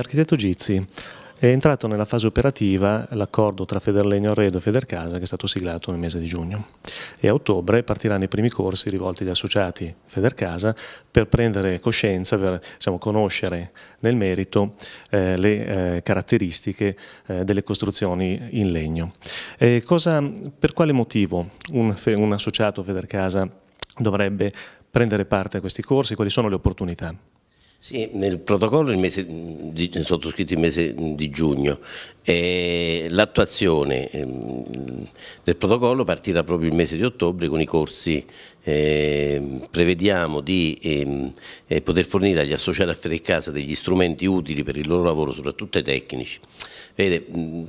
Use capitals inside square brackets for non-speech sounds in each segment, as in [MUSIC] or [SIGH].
Architetto Gizzi è entrato nella fase operativa l'accordo tra Federlegno Arredo e Federcasa che è stato siglato nel mese di giugno e a ottobre partiranno i primi corsi rivolti agli associati Federcasa per prendere coscienza, per diciamo, conoscere nel merito eh, le eh, caratteristiche eh, delle costruzioni in legno. Cosa, per quale motivo un, un associato Federcasa dovrebbe prendere parte a questi corsi, quali sono le opportunità? Sì, nel protocollo il mese di, sottoscritto il mese di giugno, l'attuazione ehm, del protocollo partirà proprio il mese di ottobre con i corsi Ehm, prevediamo di ehm, eh, poter fornire agli associati a Casa degli strumenti utili per il loro lavoro, soprattutto ai tecnici. Vede, mm,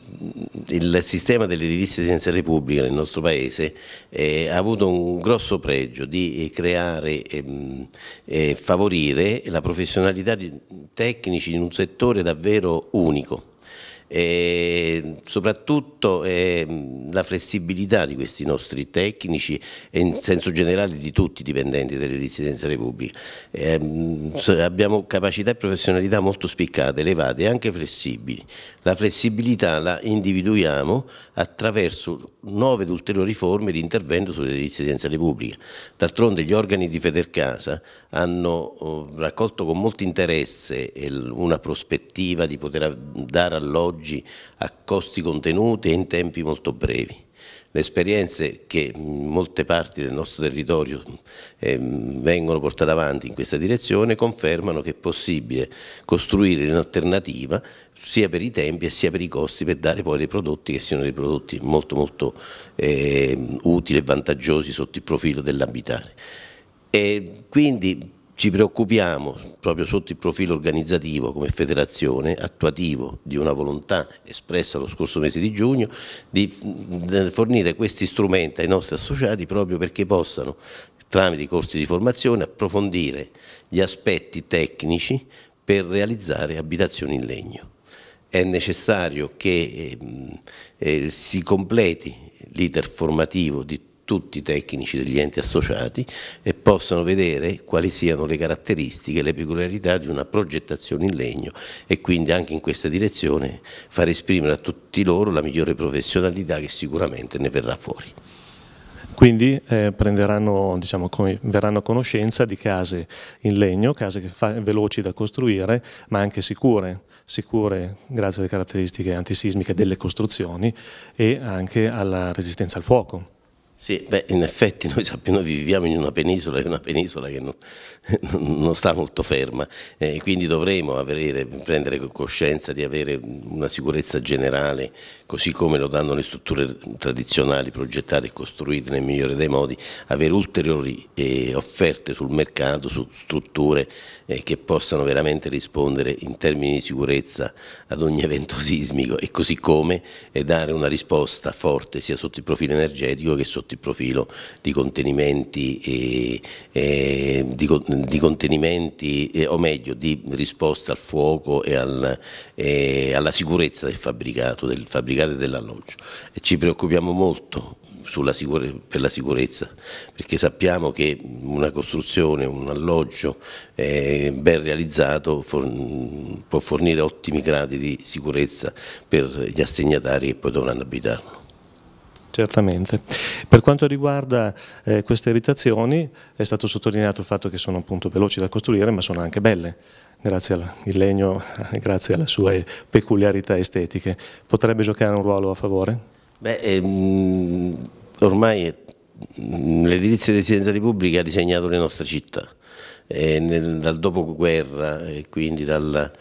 il sistema dell'edilizia senza repubblica nel nostro Paese eh, ha avuto un grosso pregio di eh, creare ehm, e favorire la professionalità di tecnici in un settore davvero unico e soprattutto eh, la flessibilità di questi nostri tecnici e in senso generale di tutti i dipendenti dell'edilizia pubblica. Eh, abbiamo capacità e professionalità molto spiccate, elevate e anche flessibili. La flessibilità la individuiamo attraverso nuove ed ulteriori forme di intervento sull'edilizia residenziale pubblica. D'altronde gli organi di Federcasa hanno oh, raccolto con molto interesse eh, una prospettiva di poter dare alloggio oggi a costi contenuti e in tempi molto brevi. Le esperienze che in molte parti del nostro territorio eh, vengono portate avanti in questa direzione confermano che è possibile costruire un'alternativa sia per i tempi e sia per i costi per dare poi dei prodotti che siano dei prodotti molto molto eh, utili e vantaggiosi sotto il profilo dell'abitare. E quindi ci preoccupiamo proprio sotto il profilo organizzativo come federazione attuativo di una volontà espressa lo scorso mese di giugno di fornire questi strumenti ai nostri associati proprio perché possano tramite i corsi di formazione approfondire gli aspetti tecnici per realizzare abitazioni in legno. È necessario che eh, eh, si completi l'iter formativo di tutti i tecnici degli enti associati e possano vedere quali siano le caratteristiche, le peculiarità di una progettazione in legno e quindi anche in questa direzione far esprimere a tutti loro la migliore professionalità che sicuramente ne verrà fuori. Quindi eh, diciamo, verranno a conoscenza di case in legno, case fa, veloci da costruire, ma anche sicure, sicure grazie alle caratteristiche antisismiche delle costruzioni e anche alla resistenza al fuoco. Sì, beh, in effetti noi sappiamo, noi viviamo in una penisola, è una penisola che non, [LAUGHS] non sta molto ferma, eh, quindi dovremo avere, prendere coscienza di avere una sicurezza generale così come lo danno le strutture tradizionali progettate e costruite nel migliore dei modi, avere ulteriori eh, offerte sul mercato, su strutture eh, che possano veramente rispondere in termini di sicurezza ad ogni evento [LAUGHS] sismico e così come eh, dare una risposta forte sia sotto il profilo energetico che sotto il profilo di contenimenti, e, eh, e, eh, di, di contenimenti e, o meglio di risposta al fuoco e, al, alla sicurezza del fabbricato, del fabbricato legate dell'alloggio e ci preoccupiamo molto per la sicurezza, perché sappiamo che una costruzione, un alloggio eh, ben realizzato for può fornire ottimi gradi di sicurezza per gli assegnatari che poi dovranno abitarlo. Certamente. Per quanto riguarda eh, queste abitazioni è stato sottolineato il fatto che sono appunto veloci da costruire ma sono anche belle, grazie al legno, eh, grazie alle sue peculiarità estetiche, potrebbe giocare un ruolo a favore? Beh, ehm, ormai eh, l'edilizia residenziale Repubblica ha disegnato le nostre città, eh, nel, dal dopoguerra e quindi dal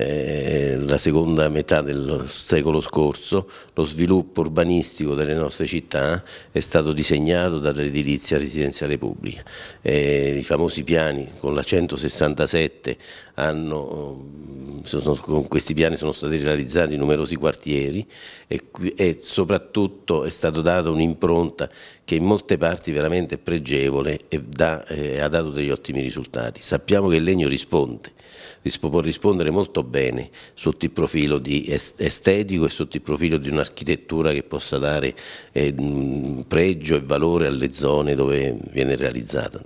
eh, la seconda metà del secolo scorso, lo sviluppo urbanistico delle nostre città è stato disegnato dall'edilizia residenziale pubblica. Eh, I famosi piani con la 167 hanno, mm, sono, con questi piani sono stati realizzati numerosi quartieri e, e soprattutto è stata data un'impronta che in molte parti veramente è pregevole e dà, eh, ha dato degli ottimi risultati. Sappiamo che il legno risponde, può rispondere molto bene sotto il profilo estetico e sotto il profilo di un'architettura che possa dare eh, pregio e valore alle zone dove viene realizzata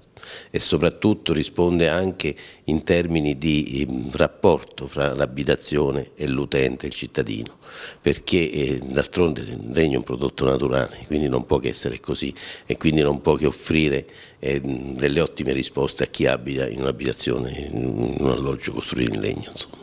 e soprattutto risponde anche in termini di rapporto fra l'abitazione e l'utente, il cittadino, perché eh, d'altronde il legno è un prodotto naturale, quindi non può che essere così e quindi non può che offrire eh, delle ottime risposte a chi abita in un'abitazione, in un alloggio costruito in legno. Insomma.